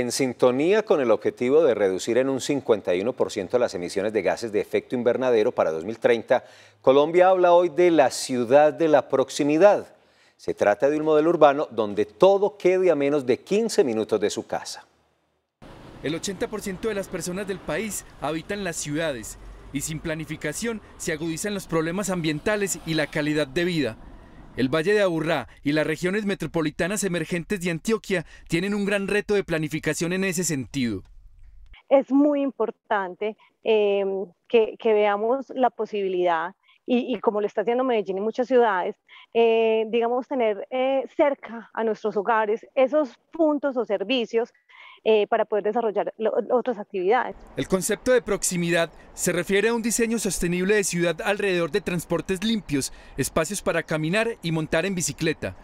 en sintonía con el objetivo de reducir en un 51% las emisiones de gases de efecto invernadero para 2030, Colombia habla hoy de la ciudad de la proximidad. Se trata de un modelo urbano donde todo quede a menos de 15 minutos de su casa. El 80% de las personas del país habitan las ciudades y sin planificación se agudizan los problemas ambientales y la calidad de vida. El Valle de Aburrá y las regiones metropolitanas emergentes de Antioquia tienen un gran reto de planificación en ese sentido. Es muy importante eh, que veamos la posibilidad y, como lo está haciendo Medellín y muchas ciudades, eh, digamos, tener eh, cerca a nuestros hogares esos puntos o servicios eh, para poder desarrollar otras actividades. El concepto de proximidad se refiere a un diseño sostenible de ciudad alrededor de transportes limpios, espacios para caminar y montar en bicicleta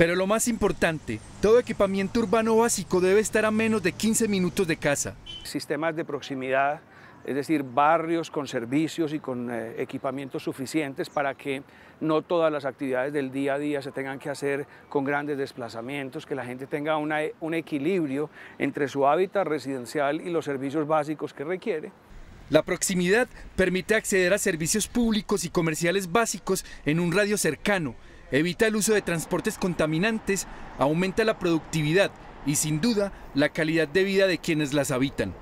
pero lo más importante, todo equipamiento urbano básico debe estar a menos de 15 minutos de casa. Sistemas de proximidad, es decir, barrios con servicios y con eh, equipamientos suficientes para que no todas las actividades del día a día se tengan que hacer con grandes desplazamientos, que la gente tenga un equilibrio entre su hábitat residencial y los servicios básicos que requiere. La proximidad permite acceder a servicios públicos y comerciales básicos en un radio cercano, evita el uso de transportes contaminantes, aumenta la productividad y sin duda la calidad de vida de quienes las habitan.